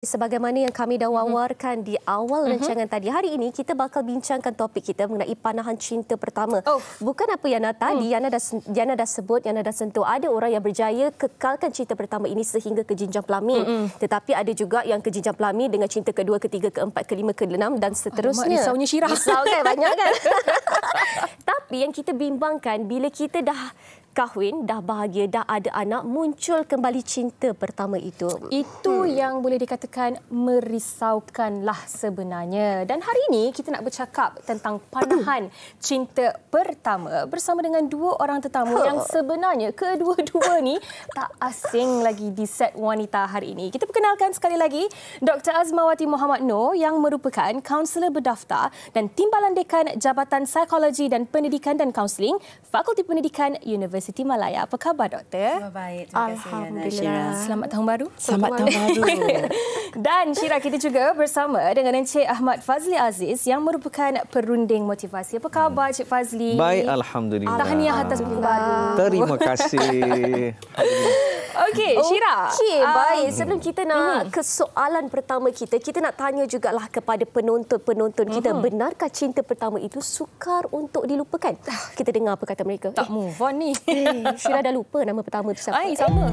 Sebagaimana yang kami dah mm-hmm. wawarkan di awal mm-hmm. rancangan mm-hmm. tadi, hari ini kita bakal bincangkan topik kita mengenai panahan cinta pertama. Oh. Bukan apa yang Yana tadi, mm. Yana, dah, Yana dah sebut, Yana dah sentuh, ada orang yang berjaya kekalkan cinta pertama ini sehingga ke jenjang pelamin. hmm Tetapi ada juga yang ke jenjang pelamin dengan cinta kedua, ketiga, keempat, kelima, keenam dan seterusnya. Alamak, risaunya syirah. Risau kan, banyak kan. Tapi yang kita bimbangkan, bila kita dah kahwin, dah bahagia, dah ada anak, muncul kembali cinta pertama itu. Itu hmm. yang boleh dikatakan merisaukanlah sebenarnya. Dan hari ini kita nak bercakap tentang panahan cinta pertama bersama dengan dua orang tetamu yang sebenarnya kedua-dua ni tak asing lagi di set wanita hari ini. Kita perkenalkan sekali lagi Dr. Azmawati Muhammad Noor yang merupakan kaunselor berdaftar dan timbalan dekan Jabatan Psikologi dan Pendidikan dan Kaunseling Fakulti Pendidikan Universiti. Universiti Malaya. Apa khabar, Doktor? Baik, terima kasih. Alhamdulillah. Selamat Tahun Baru. Selamat Tahun Baru. Dan Syira, kita juga bersama dengan Encik Ahmad Fazli Aziz yang merupakan perunding motivasi. Apa khabar, Encik Fazli? Baik, Alhamdulillah. Tahniah atas Tahun Baru. Terima kasih. Okey, Syira. Okey, ah, baik. Sebelum kita nak hmm. ke soalan pertama kita, kita nak tanya juga lah kepada penonton-penonton kita. Hmm. Benarkah cinta pertama itu sukar untuk dilupakan? Kita dengar apa kata mereka. Tak eh. move on ni. Syirah dah lupa nama pertama tu siapa. Ay, sama.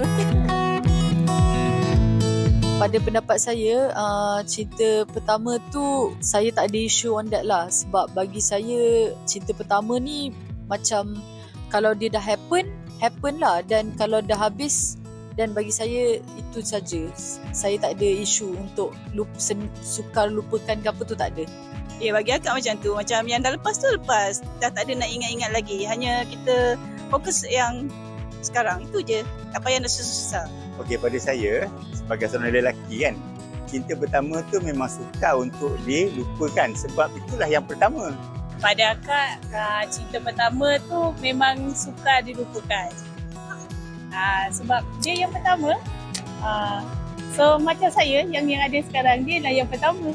Pada pendapat saya, uh, cerita pertama tu saya tak ada isu on that lah. Sebab bagi saya, cerita pertama ni macam kalau dia dah happen, happen lah. Dan kalau dah habis, dan bagi saya itu saja. Saya tak ada isu untuk lup, sen, sukar lupakan ke apa tu tak ada. Ya, bagi akak macam tu. Macam yang dah lepas tu lepas. Dah tak ada nak ingat-ingat lagi. Hanya kita fokus yang sekarang itu je tak payah nak susah-susah okey pada saya sebagai seorang lelaki kan cinta pertama tu memang suka untuk dia sebab itulah yang pertama pada akak ah, cinta pertama tu memang suka dilupakan ah, sebab dia yang pertama ah, so macam saya yang yang ada sekarang dia lah yang pertama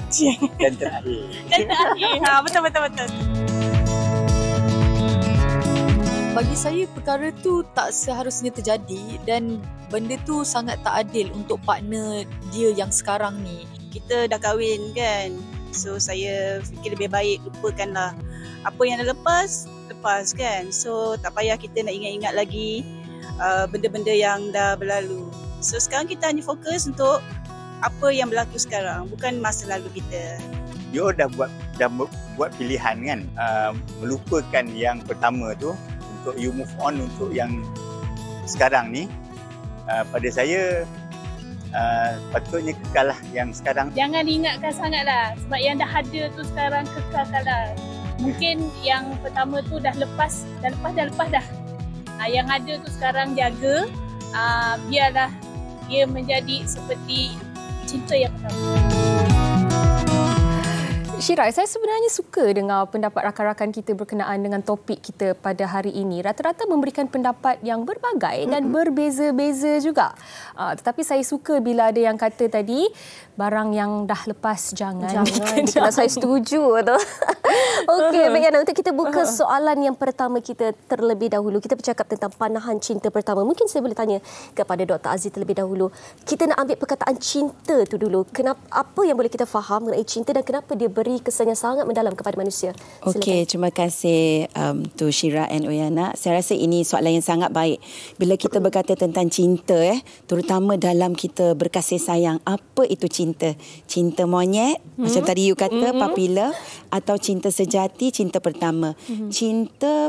dan terakhir dan terakhir ha, betul betul betul bagi saya perkara tu tak seharusnya terjadi dan benda tu sangat tak adil untuk partner dia yang sekarang ni. Kita dah kahwin kan. So saya fikir lebih baik lupakanlah. Apa yang dah lepas, lepas kan. So tak payah kita nak ingat-ingat lagi uh, benda-benda yang dah berlalu. So sekarang kita hanya fokus untuk apa yang berlaku sekarang, bukan masa lalu kita. Dia dah buat dah buat pilihan kan uh, melupakan yang pertama tu untuk you move on untuk yang sekarang ni uh, pada saya uh, patutnya kekallah yang sekarang jangan ingatkan lah sebab yang dah ada tu sekarang kekal kekalkanlah mungkin yang pertama tu dah lepas dah lepas dah lepas dah uh, yang ada tu sekarang jaga uh, biarlah dia menjadi seperti cinta yang pertama Syirai, saya sebenarnya suka dengan pendapat rakan-rakan kita berkenaan dengan topik kita pada hari ini. Rata-rata memberikan pendapat yang berbagai dan berbeza-beza juga. Uh, tetapi saya suka bila ada yang kata tadi, barang yang dah lepas jangan. Jangan. Saya setuju atau. Okey, uh-huh. baiklah. Nanti kita buka uh-huh. soalan yang pertama kita terlebih dahulu. Kita bercakap tentang panahan cinta pertama. Mungkin saya boleh tanya kepada Dr. Aziz terlebih dahulu. Kita nak ambil perkataan cinta tu dulu. Kenapa, apa yang boleh kita faham mengenai cinta dan kenapa dia beri memberi kesan yang sangat mendalam kepada manusia. Okey, terima kasih um, tu Shira and Oyana. Saya rasa ini soalan yang sangat baik. Bila kita berkata tentang cinta eh, terutama dalam kita berkasih sayang, apa itu cinta? Cinta monyet, hmm. macam mhm. tadi you kata, hmm. papila atau cinta sejati, cinta pertama. Hmm. Cinta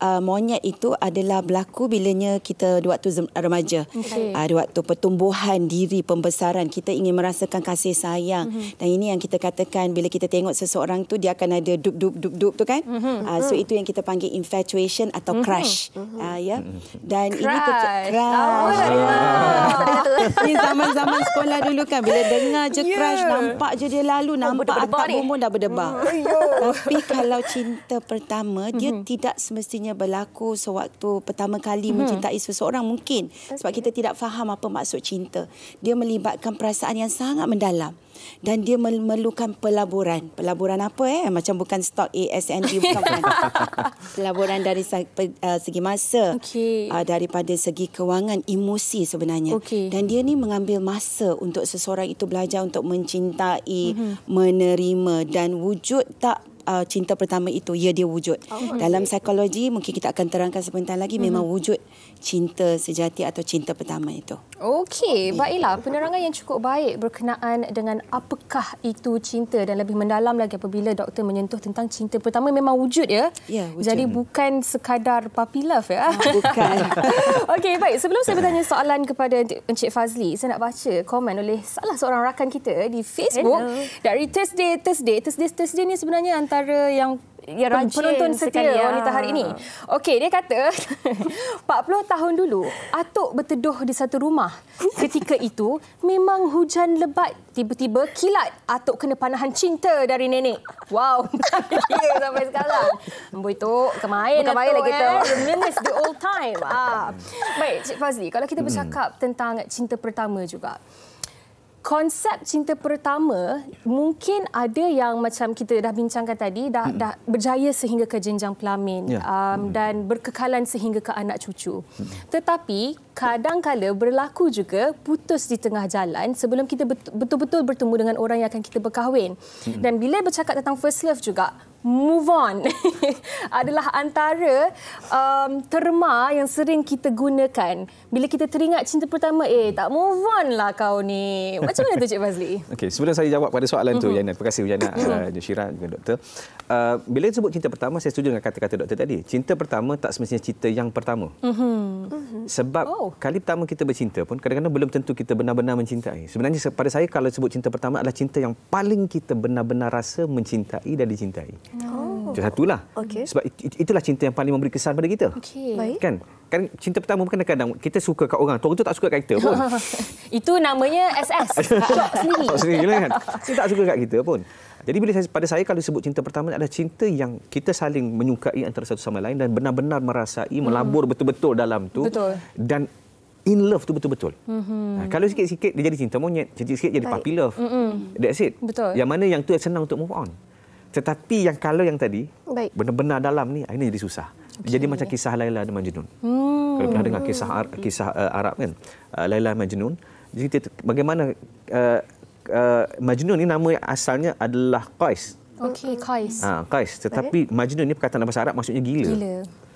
uh, monyet itu adalah berlaku bilanya kita di waktu remaja. Okay. Uh, ah, di waktu pertumbuhan diri, pembesaran. Kita ingin merasakan kasih sayang. Mm-hmm. Dan ini yang kita katakan bila kita tengok seseorang tu dia akan ada dup-dup-dup-dup tu kan. Mm-hmm. Uh, so mm-hmm. itu yang kita panggil infatuation atau mm-hmm. crush. Uh, mhm. ah, yeah. Mhm. Dan crush. ini... Kecil, crush. Oh, yeah. ini zaman-zaman sekolah dulu kan. Bila dengar je yeah. crush, nampak je dia lalu. Oh, nampak atap bumbu dah berdebar. mm Tapi kalau cinta pertama, dia mm-hmm. tidak semestinya biasanya berlaku sewaktu pertama kali hmm. mencintai seseorang mungkin okay. sebab kita tidak faham apa maksud cinta. Dia melibatkan perasaan yang sangat mendalam dan dia memerlukan pelaburan. Pelaburan apa eh? Macam bukan stok ASNB bukan. pelaburan dari eh, segi masa. Okay. Ah, daripada segi kewangan, emosi sebenarnya. Okay. Dan dia ni mengambil masa untuk seseorang itu belajar untuk mencintai, mm-hmm. menerima dan wujud tak uh, cinta pertama itu ya dia wujud. Oh, okay. Dalam psikologi mungkin kita akan terangkan sebentar lagi mm-hmm. memang mhm. wujud cinta sejati atau cinta pertama itu. Okey, baiklah penerangan yang cukup baik berkenaan dengan apakah itu cinta dan lebih mendalam lagi apabila doktor menyentuh tentang cinta pertama memang wujud ya. Ya, wujud. Jadi bukan sekadar puppy love ya. Ah, bukan. Okey, baik. Sebelum saya bertanya soalan kepada Encik Fazli, saya nak baca komen oleh salah seorang rakan kita di Facebook Hello. dari Thursday Thursday Thursday Thursday ni sebenarnya antara antara yang yang rajin penonton setia sekali, ya, wanita hari ini. Ah. Okey, dia kata 40 tahun dulu atuk berteduh di satu rumah. Ketika itu memang hujan lebat tiba-tiba kilat atuk kena panahan cinta dari nenek. Wow. sampai sekarang. Amboi tu kemain Bukan atuk lagi eh. tu Reminisce the old time. Ah. Baik, Cik Fazli, kalau kita hmm. bercakap hmm. tentang cinta pertama juga konsep cinta pertama mungkin ada yang macam kita dah bincangkan tadi dah hmm. dah berjaya sehingga ke jenjang pelamin ya. um, hmm. dan berkekalan sehingga ke anak cucu. Hmm. Tetapi kadang kadangkala berlaku juga putus di tengah jalan sebelum kita betul-betul bertemu dengan orang yang akan kita berkahwin. Hmm. Dan bila bercakap tentang first love juga, move on adalah antara um, terma yang sering kita gunakan. Bila kita teringat cinta pertama, eh tak move on lah kau ni. Macam mana tu Cik Fazli? Okay, sebelum saya jawab pada soalan tu, hmm. Yana, terima kasih Yana, hmm. uh, Nyushira dan Doktor. Uh, bila sebut cinta pertama, saya setuju dengan kata-kata Doktor tadi. Cinta pertama tak semestinya cinta yang pertama. Mhm. Sebab oh. Oh. Kali pertama kita bercinta pun kadang-kadang belum tentu kita benar-benar mencintai. Sebenarnya pada saya kalau sebut cinta pertama adalah cinta yang paling kita benar-benar rasa mencintai dan dicintai. Oh. Itu satulah. Okay. Sebab itulah cinta yang paling memberi kesan pada kita. Okay. Baik. Kan? Kan cinta pertama bukan kadang-kadang kita suka kat orang, orang tu tak suka kat kita pun. Itu namanya SS. Shock sendiri. Shock sendiri lah kan. Dia tak suka kat kita pun. Jadi bila saya, pada saya kalau disebut cinta pertama ada cinta yang kita saling menyukai antara satu sama lain dan benar-benar merasai, hmm. melabur betul-betul dalam tu. Betul. Dan in love tu betul-betul. Mm-hmm. Nah, ha, kalau sikit-sikit dia jadi cinta monyet, sikit-sikit jadi puppy love. Mm-hmm. That's it. Betul. Yang mana yang tu senang untuk move on. Tetapi yang kalau yang tadi, benar-benar dalam ni, akhirnya jadi susah. Okay. Jadi macam kisah Laila dan Majnun. Hmm. Kalau pernah dengar kisah kisah uh, Arab kan, uh, Laila dan Majnun. Jadi bagaimana uh, Uh, Majnun ni nama asalnya adalah Qais. Okey, Qais. Ha, Qais. Tetapi okay. Majnun ni perkataan bahasa Arab maksudnya gila. Gila.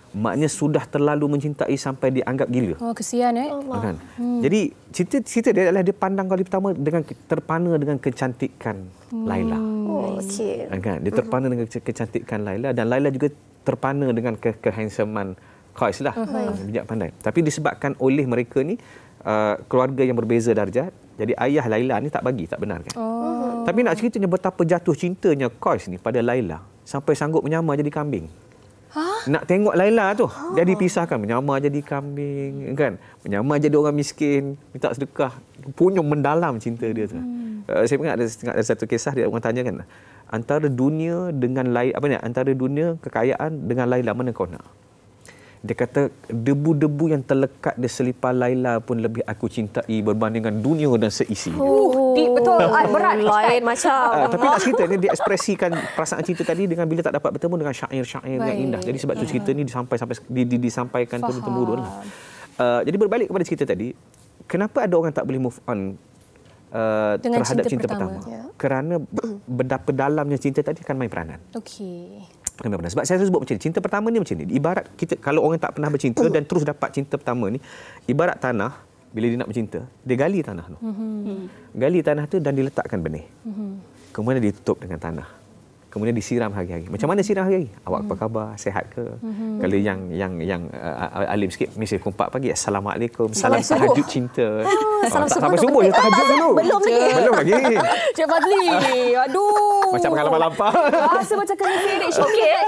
Maknya sudah terlalu mencintai sampai dianggap gila. Oh, kesian eh. Allah. Kan? Hmm. Jadi cerita cerita dia adalah dia pandang kali pertama dengan terpana dengan kecantikan hmm. Laila. Oh, okey. Ah, kan? Dia terpana uh dengan kecantikan Laila dan Laila juga terpana dengan ke kehandsaman Qais lah. Uh-huh. Ah, bijak pandai. Tapi disebabkan oleh mereka ni uh, keluarga yang berbeza darjat, jadi ayah Laila ni tak bagi, tak benarkan. Oh. Tapi nak ceritanya betapa jatuh cintanya Kois ni pada Laila sampai sanggup menyamar jadi kambing. Ha? Nak tengok Laila tu. Oh. Ha. Dia dipisahkan menyamar jadi kambing kan. Menyamar jadi orang miskin, minta sedekah. Punya mendalam cinta dia tu. Hmm. Eh, saya ingat ada, ada satu kisah dia orang tanya kan antara dunia dengan lain apa ni antara dunia kekayaan dengan Laila mana kau nak? Dia kata debu-debu yang terlekat di selipar Laila pun lebih aku cintai berbandingkan dunia dan seisi. Oh, deep betul. Ah, berat. Lain eh. macam. Uh, tapi nak cerita ni dia ekspresikan perasaan cinta tadi dengan bila tak dapat bertemu dengan syair-syair yang indah. Jadi sebab tu cerita ni disampai sampai di, di, disampaikan turun temurun. Lah. Uh, jadi berbalik kepada cerita tadi, kenapa ada orang tak boleh move on Uh, terhadap cinta, cinta pertama, pertama. Ya. kerana hmm. benda pedalamnya cinta tadi akan main peranan. Okey pernah pernah sebab saya sebut macam ni cinta pertama ni macam ni ibarat kita kalau orang tak pernah bercinta dan terus dapat cinta pertama ni ibarat tanah bila dia nak bercinta dia gali tanah tu mhm. gali tanah tu dan diletakkan benih mhm. kemudian ditutup dengan tanah kemudian disiram hari-hari macam mana siram hari-hari awak apa mhm. khabar sehat ke kalau yang yang yang uh, uh alim sikit mesti kumpat pagi assalamualaikum salam tahajud cinta ah, oh, salam oh, sampai subuh tahajud dulu belum lagi belum lagi cik fadli aduh Oh. Macam pengalaman lampau. Rasa ah, macam kena sirik syokit.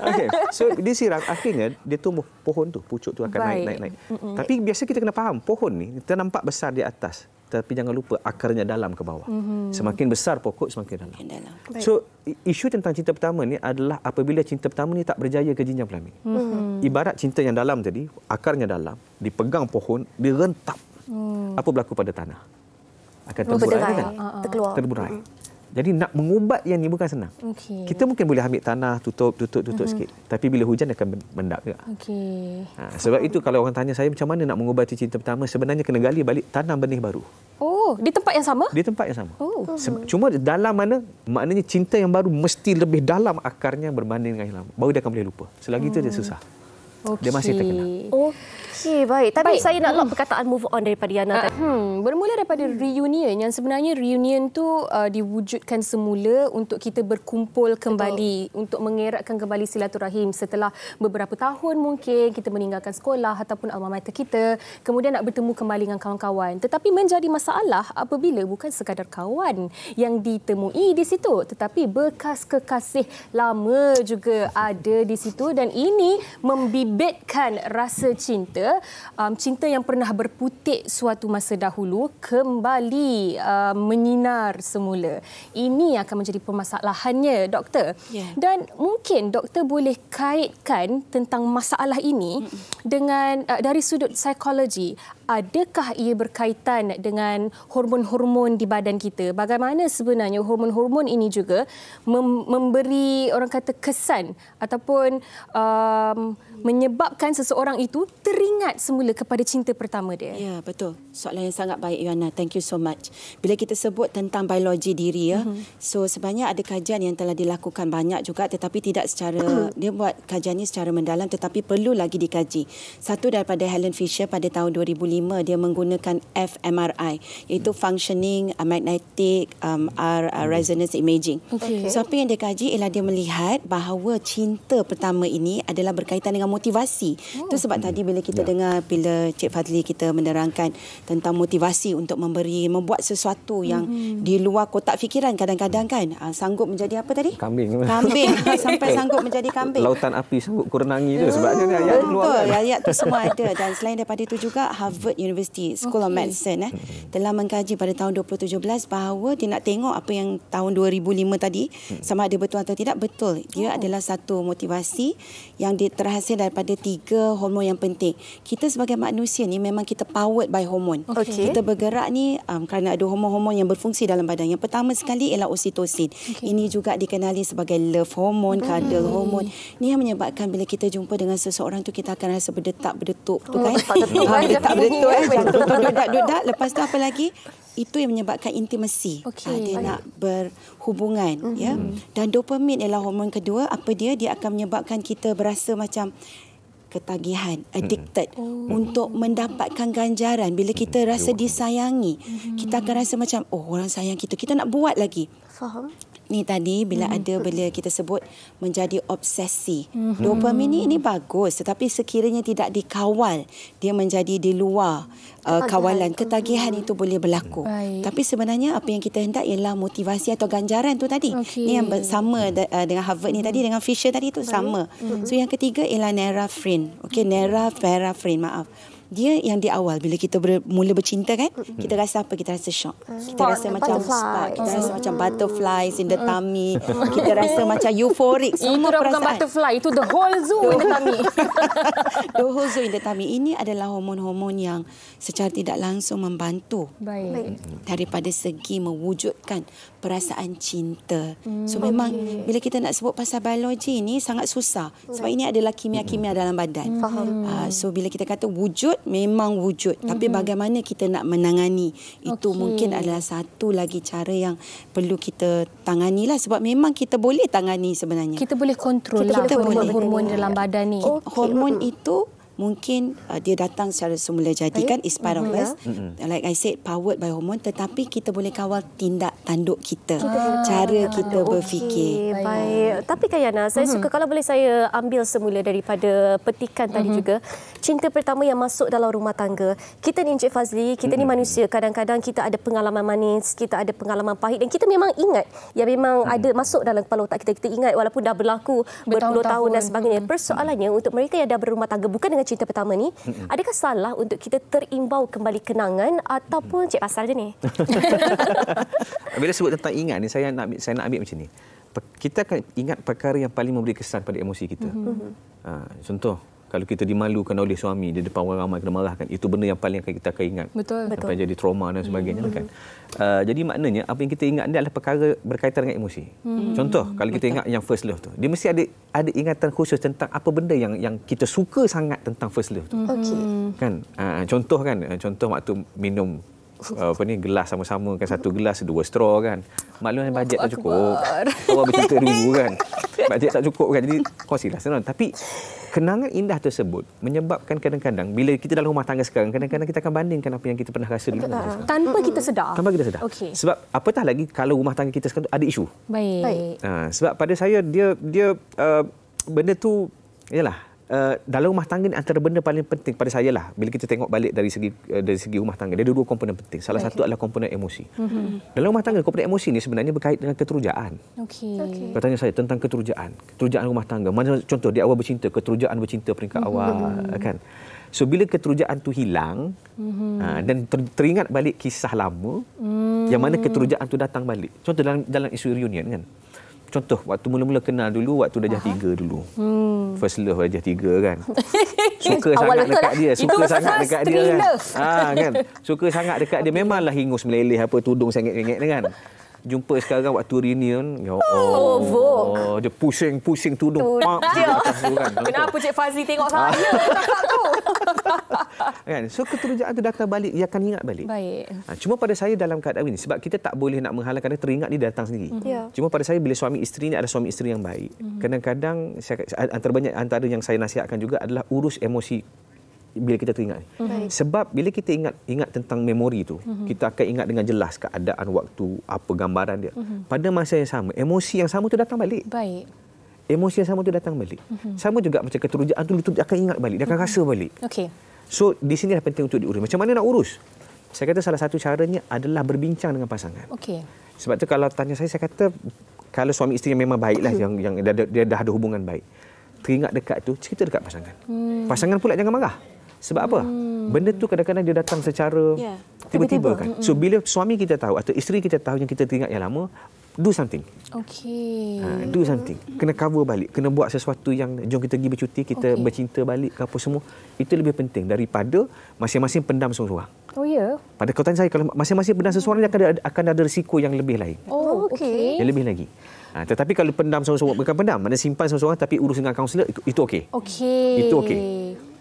Okey. So dia siram akhirnya dia tumbuh pohon tu, pucuk tu akan Baik. naik naik naik. Mm-mm. Tapi biasa kita kena faham pohon ni kita nampak besar di atas tapi jangan lupa akarnya dalam ke bawah. Mm-hmm. Semakin besar pokok semakin dalam. dalam. So isu tentang cinta pertama ni adalah apabila cinta pertama ni tak berjaya ke jenjang pelamin. Mm-hmm. Ibarat cinta yang dalam tadi, akarnya dalam, dipegang pohon, direntap. Mm. Apa berlaku pada tanah? Akan oh, terburai kan? Terkeluar. Ah, ah. Terburai. Mm-hmm. Jadi nak mengubat yang ni bukan senang. Okay. Kita mungkin boleh ambil tanah, tutup, tutup, tutup mm-hmm. sikit. Tapi bila hujan akan mendak juga. Okay. Ha, sebab itu kalau orang tanya saya macam mana nak mengubat cinta pertama, sebenarnya kena gali balik tanam benih baru. Oh, di tempat yang sama? Di tempat yang sama. Oh. Cuma dalam mana, maknanya cinta yang baru mesti lebih dalam akarnya berbanding dengan yang lama. Baru dia akan boleh lupa. Selagi itu dia hmm. susah. Okay. Dia masih terkenal. Okay. Okey, baik. Tapi baik. saya nak lock hmm. perkataan move on daripada Yana. Uh, ah, hmm, bermula daripada hmm. reunion yang sebenarnya reunion tu uh, diwujudkan semula untuk kita berkumpul kembali Betul. untuk mengeratkan kembali silaturahim setelah beberapa tahun mungkin kita meninggalkan sekolah ataupun alma mater kita, kemudian nak bertemu kembali dengan kawan-kawan. Tetapi menjadi masalah apabila bukan sekadar kawan yang ditemui di situ, tetapi bekas kekasih lama juga ada di situ dan ini membibitkan rasa cinta kata um, cinta yang pernah berputik suatu masa dahulu kembali um, menyinar semula. Ini akan menjadi permasalahannya, doktor. Yeah. Dan mungkin doktor boleh kaitkan tentang masalah ini mm-hmm. dengan uh, dari sudut psikologi adakah ia berkaitan dengan hormon-hormon di badan kita? Bagaimana sebenarnya hormon-hormon ini juga mem- memberi orang kata kesan ataupun um, menyebabkan seseorang itu teringat semula kepada cinta pertama dia? Ya, betul. Soalan yang sangat baik, Yana. Thank you so much. Bila kita sebut tentang biologi diri, ya, mm-hmm. so sebenarnya ada kajian yang telah dilakukan banyak juga tetapi tidak secara, dia buat kajian ini secara mendalam tetapi perlu lagi dikaji. Satu daripada Helen Fisher pada tahun 2005 lima dia menggunakan fMRI iaitu functioning uh, magnetic um, R, uh, resonance imaging. Okay. So apa yang dia kaji ialah dia melihat bahawa cinta pertama ini adalah berkaitan dengan motivasi. Oh. Itu oh. sebab tadi bila kita yeah. dengar bila Cik Fadli kita menerangkan tentang motivasi untuk memberi membuat sesuatu yang hmm di luar kotak fikiran kadang-kadang kan uh, sanggup menjadi apa tadi? Kambing. Kambing ah, sampai sanggup menjadi kambing. Lautan api sanggup kurnangi tu sebab ada hmm, ayat keluar. Betul, kan. ayat tu semua ada dan selain daripada itu juga have Harvard University School okay. of Medicine eh, mm-hmm. telah mengkaji pada tahun 2017 bahawa dia nak tengok apa yang tahun 2005 tadi mm-hmm. sama ada betul atau tidak betul dia oh. adalah satu motivasi yang terhasil daripada tiga hormon yang penting kita sebagai manusia ni memang kita powered by hormon okay. kita bergerak ni um, kerana ada hormon-hormon yang berfungsi dalam badan yang pertama sekali ialah oksitosin okay. ini juga dikenali sebagai love hormon hmm. cuddle hmm. hormon ini yang menyebabkan bila kita jumpa dengan seseorang tu kita akan rasa berdetak berdetuk oh, tu kan oh, berdetak berdetuk itu eh duduk-duduk lepas tu apa lagi itu yang menyebabkan intimasi okay. ha, dia Baik. nak berhubungan mm-hmm. ya dan dopamin ialah hormon kedua apa dia dia akan menyebabkan kita berasa macam ketagihan mhm. addicted oh. Mhm. untuk mendapatkan ganjaran bila kita mhm. rasa disayangi mm-hmm. kita akan rasa macam oh orang sayang kita kita nak buat lagi faham ni tadi bila hmm. ada bila kita sebut menjadi obsesi. Hmm. Dopamin ni ini bagus tetapi sekiranya tidak dikawal dia menjadi di luar uh, kawalan ketagihan itu boleh berlaku. Baik. Tapi sebenarnya apa yang kita hendak ialah motivasi atau ganjaran tu tadi. Okay. Ni yang sama da, uh, dengan Harvard ni tadi hmm. dengan Fisher tadi tu Baik. sama. Hmm. So yang ketiga ialah nerafrin. Okey hmm. nerafarafrin maaf dia yang di awal bila kita ber, mula bercinta kan mm-hmm. kita rasa apa kita rasa shock mm-hmm. kita rasa mm-hmm. macam butterfly. spark kita mm-hmm. rasa mm. macam butterfly in the mm. tummy mm-hmm. kita rasa macam euphoric semua itu perasaan itu bukan butterfly itu the whole zoo in the tummy the whole zoo in the tummy ini adalah hormon-hormon yang secara tidak langsung membantu baik daripada segi mewujudkan perasaan cinta mm-hmm. so memang okay. bila kita nak sebut pasal biologi ini sangat susah sebab mm-hmm. ini adalah kimia-kimia hmm. dalam badan mm-hmm. uh, so bila kita kata wujud memang wujud mm-hmm. tapi mhm. bagaimana kita nak menangani itu mungkin adalah satu lagi cara yang perlu kita tangani lah sebab memang kita boleh tangani sebenarnya kita boleh kontrol kita lah. kita kita boleh hormon-hormon dalam badan ni okay. hormon itu mungkin uh, dia datang secara semula jadi kan is part of mhm, us ya. mhm. uh, like i said powered by hormone tetapi kita boleh kawal tindak tanduk kita ah, cara kita okay, berfikir baik tapi Kayana saya uh-huh. suka kalau boleh saya ambil semula daripada petikan tadi uh-huh. juga cinta pertama yang masuk dalam rumah tangga kita ni Encik Fazli kita uh-huh. ni manusia kadang-kadang kita ada pengalaman manis kita ada pengalaman pahit dan kita memang ingat yang memang uh-huh. ada masuk dalam kepala otak kita kita ingat walaupun dah berlaku berpuluh tahun dan sebagainya persoalannya uh-huh. untuk mereka yang dah berumah tangga bukan dengan cinta pertama ni, adakah salah untuk kita terimbau kembali kenangan ataupun cek pasal je ni? Bila sebut tentang ingat ni, saya nak saya nak ambil macam ni. Kita akan ingat perkara yang paling memberi kesan pada emosi kita. Mm-hmm. Ha, contoh, kalau kita dimalukan oleh suami di depan orang ramai kena marahkan itu benda yang paling kita akan ingat betul sampai betul. jadi trauma dan hmm. sebagainya mm-hmm. kan uh, jadi maknanya apa yang kita ingat ni adalah perkara berkaitan dengan emosi mm-hmm. contoh kalau kita ingat yang first love tu dia mesti ada ada ingatan khusus tentang apa benda yang yang kita suka sangat tentang first love tu hmm. okey kan uh, contoh kan uh, contoh waktu minum uh, apa ni gelas sama-sama kan satu gelas dua straw kan maklum yang oh, bajet tak cukup orang bercerita dulu kan bajet tak cukup kan jadi kosilah senang tapi kenangan indah tersebut menyebabkan kadang-kadang bila kita dalam rumah tangga sekarang kadang-kadang kita akan bandingkan apa yang kita pernah rasa dulu ah, ah, ah. tanpa mm kita sedar tanpa kita sedar okay. sebab apatah lagi kalau rumah tangga kita sekarang ada isu baik, baik. Ha, sebab pada saya dia dia uh, benda tu ialah Eh, dalam rumah tangga ni antara benda paling penting pada saya lah bila kita tengok balik dari segi uh, dari segi rumah tangga dia ada dua komponen penting salah okay. satu adalah komponen emosi mm-hmm. dalam rumah tangga komponen emosi ni sebenarnya berkait dengan keterujaan okey okay. tanya saya tentang keterujaan keterujaan rumah tangga mana contoh di awal bercinta keterujaan bercinta peringkat mm-hmm. awal eh, kan So bila keterujaan tu hilang mm-hmm. aa, ah, dan ter- teringat balik kisah lama mm-hmm. yang mana keterujaan tu datang balik. Contoh dalam dalam isu reunion kan contoh waktu mula-mula kenal dulu waktu dah jahat tiga dulu. Hmm. First love dah jadi 3 kan. Suka sangat Awal dekat lah. dia, suka Itu sangat dekat dia kan. Ha kan. Suka sangat dekat dia memanglah hingus meleleh apa tudung sengit-sengit kan jumpa sekarang waktu reunion ya oh, oh Vogue. dia pusing pusing tudung pak kan. kenapa cik Fazli tengok ah. saya tak tahu kan so keterujaan tu datang balik ia akan ingat balik baik ha, cuma pada saya dalam keadaan ini sebab kita tak boleh nak menghalang kerana teringat ni datang sendiri mm-hmm. yeah. cuma pada saya bila suami isteri ni ada suami isteri yang baik mm kadang-kadang saya, antara banyak antara yang saya nasihatkan juga adalah urus emosi bila kita teringat ni. Mm-hmm. Sebab bila kita ingat ingat tentang memori tu, mm-hmm. kita akan ingat dengan jelas keadaan waktu, apa gambaran dia. Mm-hmm. Pada masa yang sama, emosi yang sama tu datang balik. Baik. Emosi yang sama tu datang balik. Mm-hmm. Sama juga macam keterujaan tu, tu akan ingat balik, dia akan mm-hmm. rasa balik. Okey. So, di sini dah penting untuk diurus. Macam mana nak urus? Saya kata salah satu caranya adalah berbincang dengan pasangan. Okey. Sebab tu kalau tanya saya, saya kata kalau suami isteri memang baiklah yang yang dia dah, dia dah ada hubungan baik. Teringat dekat tu, cerita dekat pasangan. Hmm. Pasangan pula jangan marah. Sebab apa? Hmm. Benda tu kadang-kadang dia datang secara ya, tiba-tiba yeah. kan. Mm-hmm. So hmm. bila suami kita tahu atau isteri kita tahu yang kita teringat yang lama, do something. Okay. Uh, ha, do something. Kena cover balik, kena buat sesuatu yang jom kita pergi bercuti, kita okay. bercinta balik ke apa semua. Itu lebih penting daripada masing-masing pendam seseorang. Oh ya. Yeah. Pada kekuatan saya kalau masing-masing pendam seseorang mm dia akan ada, akan ada risiko yang lebih lain. Oh, okey. Yang lebih lagi. Ha, tetapi kalau pendam seseorang bukan pendam, mana simpan seseorang tapi urus dengan kaunselor itu okey. Okey. Itu okey.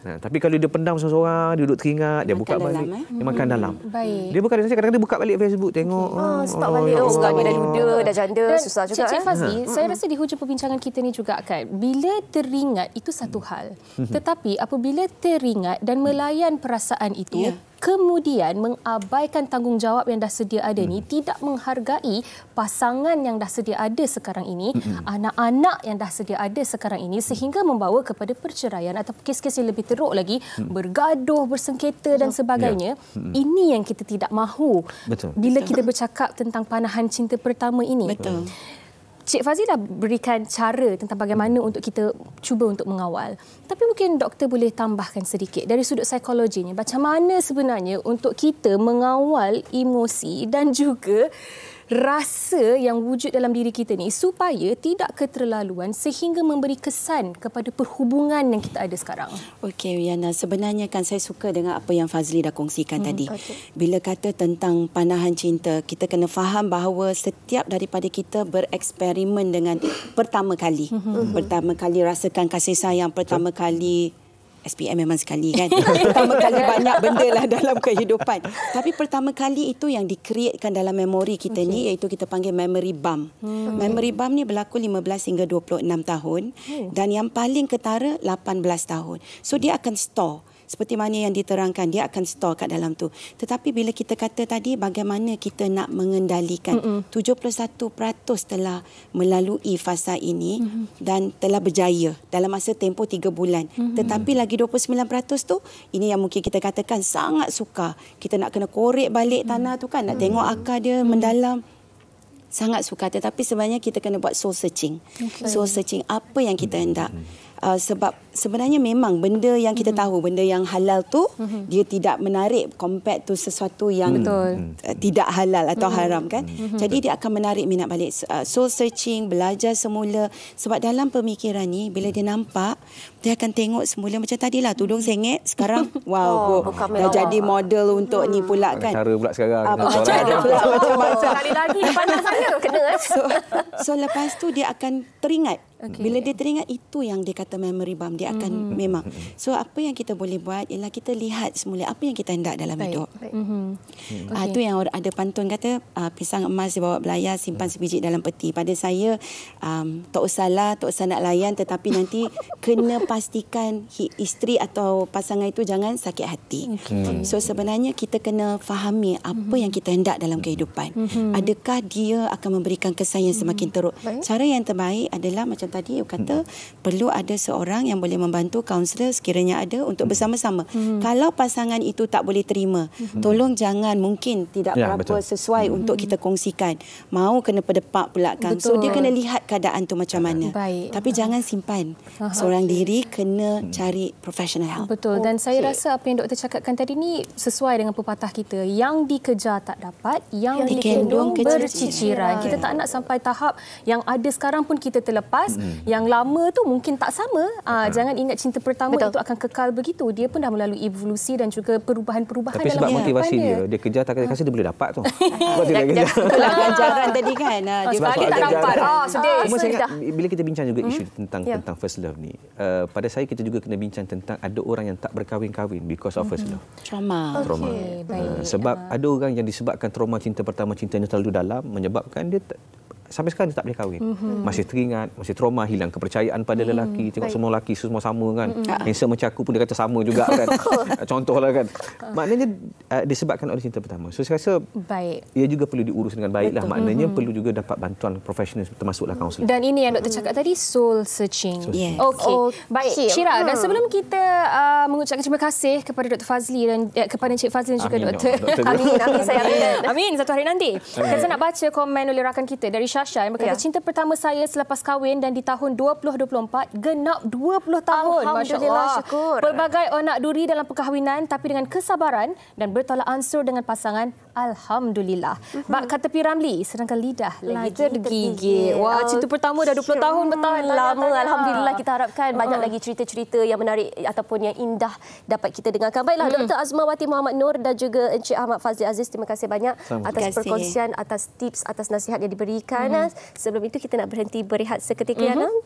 Ha, tapi kalau dia pendam seorang-seorang, dia duduk teringat, dia buka balik. Eh? Dia makan hmm. dalam. Baik. Dia buka saja kadang-kadang dia buka balik Facebook tengok. Okay. Oh, oh, stop oh, balik. Ya oh, oh, sekarang oh, dah luda, dah janda, susah juga. Cik Fazli, eh? saya rasa di hujung perbincangan kita ni juga kan, bila teringat itu satu hal. Hmm. Tetapi apabila teringat dan melayan perasaan itu, yeah kemudian mengabaikan tanggungjawab yang dah sedia ada ni, tidak menghargai pasangan yang dah sedia ada sekarang ini, hmm. anak-anak yang dah sedia ada sekarang ini sehingga membawa kepada perceraian atau kes-kes yang lebih teruk lagi, hmm. bergaduh, bersengketa dan ya. sebagainya. Ya. Hmm. Ini yang kita tidak mahu. Betul. Bila kita bercakap tentang panahan cinta pertama ini. Betul. Cik Fazil dah berikan cara tentang bagaimana hmm. untuk kita cuba untuk mengawal. Tapi mungkin doktor boleh tambahkan sedikit dari sudut psikologinya. Macam mana sebenarnya untuk kita mengawal emosi dan juga rasa yang wujud dalam diri kita ni supaya tidak keterlaluan sehingga memberi kesan kepada perhubungan yang kita ada sekarang. Okey, Yana. Sebenarnya kan saya suka dengan apa yang Fazli dah kongsikan hmm, tadi. Okay. Bila kata tentang panahan cinta, kita kena faham bahawa setiap daripada kita bereksperimen dengan pertama kali. Hmm. hmm, hmm. Pertama kali rasakan kasih sayang, pertama kali SPM memang sekali kan. pertama kali banyak benda lah dalam kehidupan. Tapi pertama kali itu yang dikreatkan dalam memori kita okay. ni iaitu kita panggil memory bump. Hmm. Memory bump ni berlaku 15 hingga 26 tahun hmm. dan yang paling ketara 18 tahun. So hmm. dia akan store seperti mana yang diterangkan dia akan store kat dalam tu tetapi bila kita kata tadi bagaimana kita nak mengendalikan mm-hmm. 71% telah melalui fasa ini mm-hmm. dan telah berjaya dalam masa tempoh 3 bulan mm-hmm. tetapi lagi 29% tu ini yang mungkin kita katakan sangat suka kita nak kena korek balik mm-hmm. tanah tu kan nak mm-hmm. tengok akar dia mm-hmm. mendalam sangat suka tetapi sebenarnya kita kena buat soul searching okay. soul searching apa yang kita hendak mm-hmm uh, sebab sebenarnya memang benda yang kita mm-hmm. tahu benda yang halal tu mm-hmm. dia tidak menarik compared tu sesuatu yang mm-hmm. tidak halal atau mm-hmm. haram kan mm-hmm. jadi dia akan menarik minat balik uh, soul searching belajar semula sebab dalam pemikiran ni bila dia nampak dia akan tengok semula macam tadilah tudung sengit sekarang wow oh, go, dah Allah. jadi model untuk hmm. ni pula kan cara pula sekarang uh, ah, cara pula macam lari lagi panas saya kena eh. so, so lepas tu dia akan teringat Okay. Bila dia teringat itu yang dia kata memory bomb dia akan mm-hmm. memang. Mm-hmm. So apa yang kita boleh buat ialah kita lihat semula apa yang kita hendak dalam hidup. Baik. Mm-hmm. mm-hmm. Ah, okay. Ah tu yang ada pantun kata ah, pisang emas dibawa belayar simpan mm. sebiji dalam peti. Pada saya um, tak usahlah tak usah nak layan tetapi nanti kena pastikan isteri atau pasangan itu jangan sakit hati. Okay. Mm. So sebenarnya kita kena fahami apa mm-hmm. yang kita hendak dalam kehidupan. Mm-hmm. Adakah dia akan memberikan kesan yang semakin mm-hmm. teruk? Baik. Cara yang terbaik adalah macam tadi you kata hmm. perlu ada seorang yang boleh membantu kaunselor sekiranya ada untuk hmm. bersama-sama. Hmm. Kalau pasangan itu tak boleh terima, hmm. tolong jangan mungkin tidak ya, berapa betul. sesuai hmm. untuk kita kongsikan. Mau kena pedepak pula kan. Betul. So dia kena lihat keadaan tu macam mana. Baik. Tapi uh jangan simpan. Uh-huh. Seorang diri kena hmm. cari professional Betul. Dan okay. saya rasa apa yang doktor cakapkan tadi ni sesuai dengan pepatah kita. Yang dikejar tak dapat, yang, yang dikendung, berciciran. Kita ya. tak nak sampai tahap yang ada sekarang pun kita terlepas hmm. yang lama tu mungkin tak sama uh, hmm. jangan ingat cinta pertama Betul. itu akan kekal begitu dia pun dah melalui evolusi dan juga perubahan-perubahan tapi dalam sebab motivasi dia. dia kejar tak kasih dia boleh dapat tu sebab dia kejar itulah pelajaran ah. tadi kan ah, dia tak dapat oh sedih bila kita bincang juga isu hmm. tentang ya. tentang first love ni eh, pada saya kita juga kena bincang tentang ada orang yang tak berkahwin-kahwin because of first hmm. love trauma trauma eh, sebab ada orang yang disebabkan trauma cinta pertama cintanya terlalu dalam menyebabkan dia sampai sekarang dia tak boleh kahwin. Mm-hmm. Masih teringat, masih trauma, hilang kepercayaan pada mm-hmm. lelaki. Tengok Baik. semua lelaki semua sama kan. Mm-hmm. Handsome ah. macam aku pun dia kata sama juga kan. Ah, contohlah kan. Ah. Maknanya uh, disebabkan oleh cinta pertama. So saya rasa baik. Ia juga perlu diurus dengan baiklah. Maknanya mm-hmm. perlu juga dapat bantuan profesional termasuklah kaunselor. Dan ini yang doktor mhm. cakap tadi soul searching. Yes. Okey. Oh, baik. Syira, hmm. dan sebelum kita uh, mengucapkan terima kasih kepada Dr. Fazli dan eh, kepada Encik Fazli dan juga ya Dr. Amin. Amin Amin. satu hari nanti. Amin. Eh. Saya nak baca komen oleh rakan kita dari Syah Sasha yang berkata ya. cinta pertama saya selepas kahwin dan di tahun 2024 genap 20 tahun. Alhamdulillah syukur. Pelbagai onak duri dalam perkahwinan tapi dengan kesabaran dan bertolak ansur dengan pasangan Alhamdulillah. Mm-hmm. Bak kata Piramli, sedangkan lidah lagi, lagi tergigit. Wah, okay. cerita pertama dah 20 sure. tahun betul. lama. Tanya. Alhamdulillah kita harapkan banyak uh-huh. lagi cerita-cerita yang menarik ataupun yang indah dapat kita dengarkan. Baiklah, mm-hmm. Dr. Azmawati Muhammad Nur dan juga Encik Ahmad Fazli Aziz, terima kasih banyak Selamat atas kasih. perkongsian, atas tips, atas nasihat yang diberikan. Mm-hmm. Sebelum itu, kita nak berhenti berehat seketika. Ya, mm-hmm.